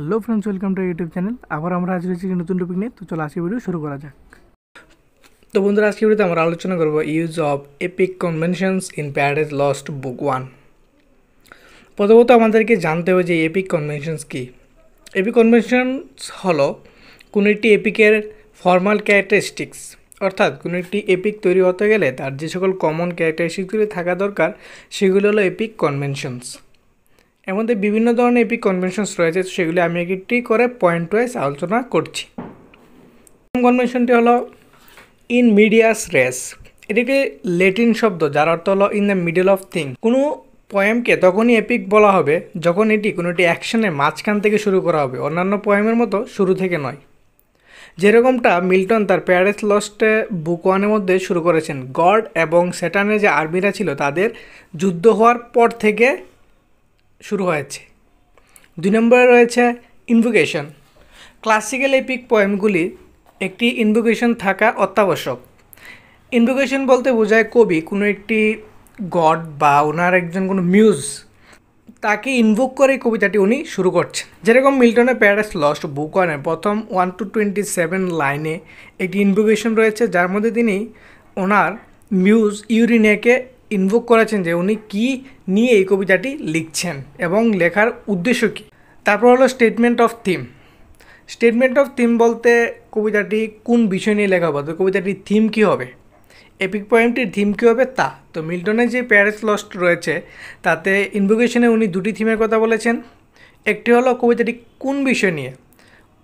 hello friends welcome to YouTube channel আবার আমরা আজ রয়েছি নতুন টপিক নিয়ে তো চলো আজকে ভিডিও শুরু করা যাক তো বন্ধুরা আজকে ভিডিওতে আমরা আলোচনা করব use of epic conventions in Paradise Lost book one প্রথমত আমাদেরকে জানতে হবে যে এপিক কনভেনশনস কী এপিক কনভেনশনস হলো কোনো একটি এপিকের ফর্মাল ক্যারেক্টারিস্টিক্স অর্থাৎ কোনো একটি এপিক তৈরি হতে গেলে তার যে সকল কমন ক্যারেক্টারিস্টিকগুলি থাকা দরকার সেগুলো হলো এপিক কনভেনশনস এমনতে বিভিন্ন ধরনের এপিক কনভেনশনস রয়েছে সেগুলি আমি একটি করে পয়েন্ট ওয়াইজ আলোচনা করছি কনভেনশনটি হলো ইন মিডিয়াস রেস এটি একটি লেটিন শব্দ যার অর্থ হলো in the middle of thing কোনো পয়েমকে তখনই এপিক বলা হবে যখন এটি কোনো একটি অ্যাকশনের মাঝখান থেকে শুরু করা হবে অন্যান্য পয়েমের মতো শুরু থেকে নয় যেরকমটা মিল্টন তার প্যারিস লস্টে বুক ওয়ানের মধ্যে শুরু করেছেন গড এবং স্যাটানের যে আর্মিরা ছিল তাদের যুদ্ধ হওয়ার পর থেকে শুরু হয়েছে দুই নম্বরে রয়েছে ইনভোকেশন ক্লাসিক্যাল এপিক পোয়েমগুলি একটি ইনভোকেশন থাকা অত্যাবশ্যক ইনভোকেশন বলতে বোঝায় কবি কোনো একটি গড বা ওনার একজন কোনো মিউজ তাকে ইনভোক করে কবিতাটি উনি শুরু করছেন যেরকম মিল্টনের প্যারাডাইস লস্ট বুক ওয়ানে প্রথম ওয়ান টু টোয়েন্টি সেভেন লাইনে একটি ইনভোকেশন রয়েছে যার মধ্যে তিনি ওনার মিউজ ইউরিনেকে ইনভোক করেছেন যে উনি কি নিয়ে এই কবিতাটি লিখছেন এবং লেখার উদ্দেশ্য কী তারপর হলো statement of theme statement of theme বলতে কবিতাটি কোন বিষয় নিয়ে লেখা হবে তো কবিতাটির থিম কী হবে এপিক পয়েন্টটির থিম কী হবে তা তো মিল্টনের যে প্যারিস লস্ট রয়েছে তাতে ইনভোকেশনে উনি দুটি থিমের কথা বলেছেন একটি হলো কবিতাটি কোন বিষয় নিয়ে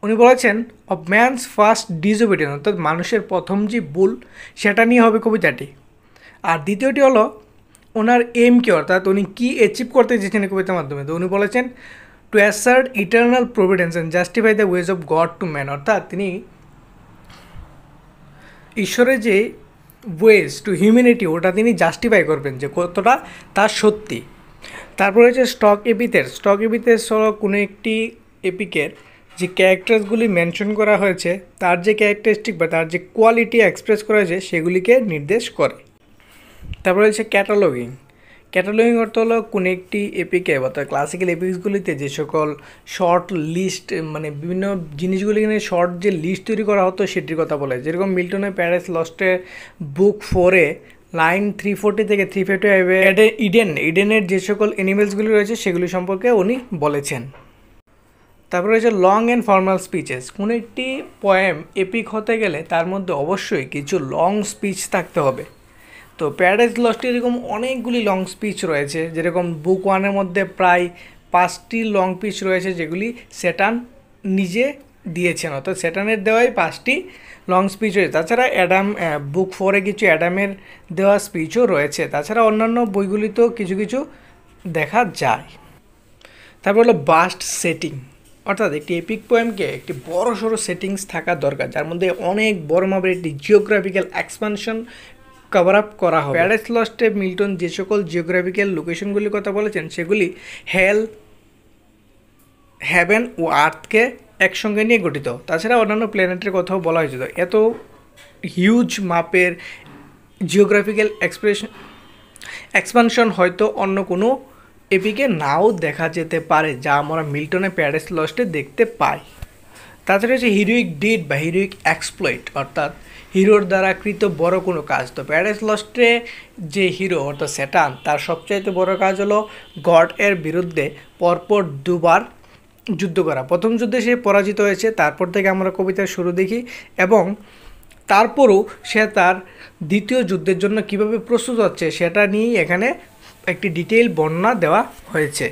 উনি বলেছেন অফ ম্যানস ফার্স্ট ডিজোবিডিয়েন্স অর্থাৎ মানুষের প্রথম যে ভুল সেটা নিয়ে হবে কবিতাটি আর দ্বিতীয়টি হলো ওনার এম কি অর্থাৎ উনি কী অ্যাচিভ করতে চেয়েছেন এই কবিতার মাধ্যমে তো উনি বলেছেন to assert eternal providence and justify the ways of God to man অর্থাৎ তিনি ঈশ্বরের যে ওয়েজ টু হিউম্যানিটি ওটা তিনি জাস্টিফাই করবেন যে কতটা তার সত্যি তারপর হচ্ছে স্টক এপিথের স্টক এপিতের সহ কোনো একটি এপিকের যে ক্যারেক্টার্সগুলি মেনশন করা হয়েছে তার যে ক্যারেক্টারিস্টিক বা তার যে কোয়ালিটি এক্সপ্রেস করা হয়েছে সেগুলিকে নির্দেশ করে তারপরে হচ্ছে ক্যাটালগিং ক্যাটালগিং অর্থ হলো কোনো একটি এপিকে অর্থাৎ ক্লাসিক্যাল এপিক্সগুলিতে যে সকল শর্ট লিস্ট মানে বিভিন্ন জিনিসগুলি নিয়ে শর্ট যে লিস্ট তৈরি করা হতো সেটির কথা বলে যেরকম মিল্টনের প্যারিস লস্টে বুক ফোরে লাইন থ্রি ফোরটি থেকে থ্রি ফিফটি ফাইভে ইডেন ইডেনের যে সকল অ্যানিমেলসগুলি রয়েছে সেগুলি সম্পর্কে উনি বলেছেন তারপরে রয়েছে লং অ্যান্ড ফর্মাল স্পিচেস কোনো একটি পয়েম এপিক হতে গেলে তার মধ্যে অবশ্যই কিছু লং স্পিচ থাকতে হবে তো প্যারাডাইজ লস্টে এরকম অনেকগুলি লং স্পিচ রয়েছে যেরকম বুক ওয়ানের মধ্যে প্রায় পাঁচটি লং পিচ রয়েছে যেগুলি সেটান নিজে দিয়েছেন অর্থাৎ সেটানের দেওয়াই পাঁচটি লং স্পিচ রয়েছে তাছাড়া অ্যাডাম বুক ফোরে কিছু অ্যাডামের দেওয়া স্পিচও রয়েছে তাছাড়া অন্যান্য বইগুলিতেও কিছু কিছু দেখা যায় তারপর হলো বাস্ট সেটিং অর্থাৎ একটি এপিক পোয়েমকে একটি বড় সড়ো সেটিংস থাকা দরকার যার মধ্যে অনেক বড় মাপের একটি জিওগ্রাফিক্যাল এক্সপানশন কভার আপ করা হবে প্যারিস লস্টে মিল্টন যে সকল জিওগ্রাফিক্যাল লোকেশনগুলির কথা বলেছেন সেগুলি হেল হ্যাভেন ও আর্থকে একসঙ্গে নিয়ে গঠিত তাছাড়া অন্যান্য প্ল্যানেটের কথাও বলা হয়েছিল এত হিউজ মাপের জিওগ্রাফিক্যাল এক্সপ্রেশন এক্সপানশন হয়তো অন্য কোনো এপিকে নাও দেখা যেতে পারে যা আমরা মিল্টনে প্যারিস লস্টে দেখতে পাই তাছাড়া হচ্ছে হিরোইক ডিড বা হিরোইক এক্সপ্লয়েট অর্থাৎ হিরোর দ্বারা কৃত বড় কোনো কাজ তো প্যারাডাইস লস্টে যে হিরো অর্থাৎ স্যাটান তার সবচাইতে বড় কাজ হলো গড এর বিরুদ্ধে পরপর দুবার যুদ্ধ করা প্রথম যুদ্ধে সে পরাজিত হয়েছে তারপর থেকে আমরা কবিতার শুরু দেখি এবং তারপরও সে তার দ্বিতীয় যুদ্ধের জন্য কিভাবে প্রস্তুত হচ্ছে সেটা নিয়েই এখানে একটি ডিটেইল বর্ণনা দেওয়া হয়েছে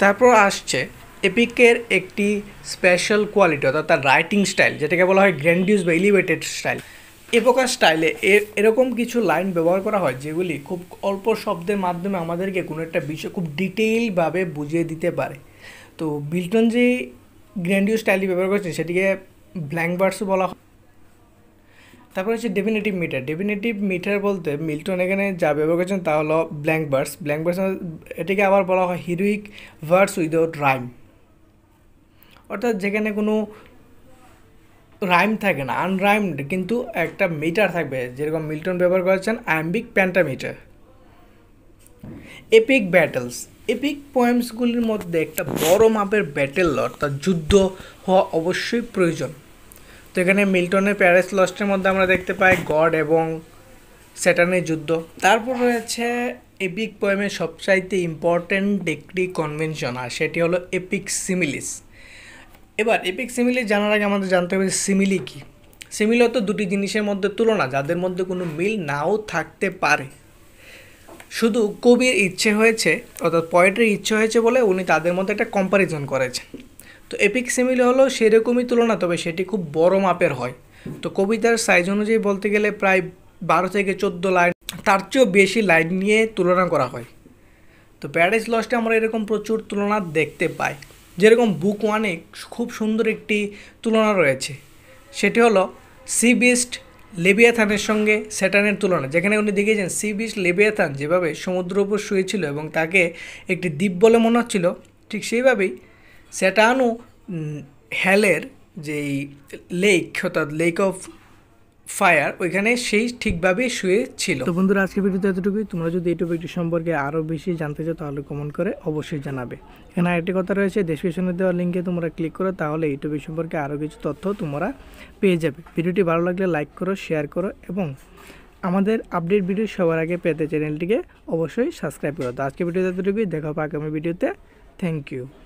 তারপর আসছে এপিকের একটি স্পেশাল কোয়ালিটি অর্থাৎ তার রাইটিং স্টাইল যেটাকে বলা হয় গ্র্যান্ডিউস বা এলিভেটেড স্টাইল এ প্রকার স্টাইলে এরকম কিছু লাইন ব্যবহার করা হয় যেগুলি খুব অল্প শব্দের মাধ্যমে আমাদেরকে কোনো একটা বিষয় খুব ডিটেইলভাবে বুঝিয়ে দিতে পারে তো বিল্টন যে গ্র্যান্ডিউ স্টাইলটি ব্যবহার করেছেন সেটিকে ব্ল্যাঙ্ক বার্সও বলা হয় তারপরে হচ্ছে ডেফিনেটিভ মিটার ডেফিনেটিভ মিটার বলতে মিল্টন এখানে যা ব্যবহার করেছেন তা হলো ব্ল্যাঙ্ক বার্স ব্ল্যাঙ্ক ভার্স এটিকে আবার বলা হয় হিরোইক ভার্স উইদাউট রাইম অর্থাৎ যেখানে কোনো রাইম থাকে না আনরাইমড কিন্তু একটা মিটার থাকবে যেরকম মিল্টন ব্যবহার করেছেন iambic pentameter epic battles epic পোয়েমসগুলির মধ্যে একটা বড় মাপের ব্যাটেল অর্থাৎ যুদ্ধ হওয়া অবশ্যই প্রয়োজন তো এখানে মিল্টনের প্যারিস লস্টের মধ্যে আমরা দেখতে পাই গড এবং স্যাটানের যুদ্ধ তারপর রয়েছে এপিক পোয়েমের সবচাইতে ইম্পর্ট্যান্ট ডিগ্রি কনভেনশন আর সেটি হলো এপিক সিমিলিস এবার এপিক সিমিলি জানার আগে আমাদের জানতে হবে সিমিলি কী সিমিলি তো দুটি জিনিসের মধ্যে তুলনা যাদের মধ্যে কোনো মিল নাও থাকতে পারে শুধু কবির ইচ্ছে হয়েছে অর্থাৎ পয়েটের ইচ্ছে হয়েছে বলে উনি তাদের মধ্যে একটা কম্প্যারিজন করেছেন তো এপিক সিমিলি হলো সেরকমই তুলনা তবে সেটি খুব বড় মাপের হয় তো কবিতার সাইজ অনুযায়ী বলতে গেলে প্রায় বারো থেকে চোদ্দো লাইন তার চেয়েও বেশি লাইন নিয়ে তুলনা করা হয় তো প্যারিস লস্টে আমরা এরকম প্রচুর তুলনা দেখতে পাই যেরকম বুক ওয়ানে খুব সুন্দর একটি তুলনা রয়েছে সেটি হলো সি বিস্ট লেবিয়াথানের সঙ্গে স্যাটানের তুলনা যেখানে উনি দেখিয়েছেন সি বিস্ট লেবিয়াথান যেভাবে সমুদ্র উপর শুয়েছিল এবং তাকে একটি দ্বীপ বলে মনে হচ্ছিল ঠিক সেইভাবেই স্যাটানও হ্যালের যেই লেক অর্থাৎ লেক অফ ফায়ার ওইখানে সেই ঠিকভাবে শুয়ে ছিল তো বন্ধুরা আজকের ভিডিওতে এতটুকুই তোমরা যদি এই টপিকটি সম্পর্কে আরও বেশি জানতে চাও তাহলে কমেন্ট করে অবশ্যই জানাবে এখানে আরেকটি কথা রয়েছে ডিসক্রিপশনে দেওয়া লিঙ্কে তোমরা ক্লিক করো তাহলে এই টপিক সম্পর্কে আরও কিছু তথ্য তোমরা পেয়ে যাবে ভিডিওটি ভালো লাগলে লাইক করো শেয়ার করো এবং আমাদের আপডেট ভিডিও সবার আগে পেতে চ্যানেলটিকে অবশ্যই সাবস্ক্রাইব করো তো আজকে ভিডিওতে এতটুকুই দেখা হবে আগামী ভিডিওতে থ্যাংক ইউ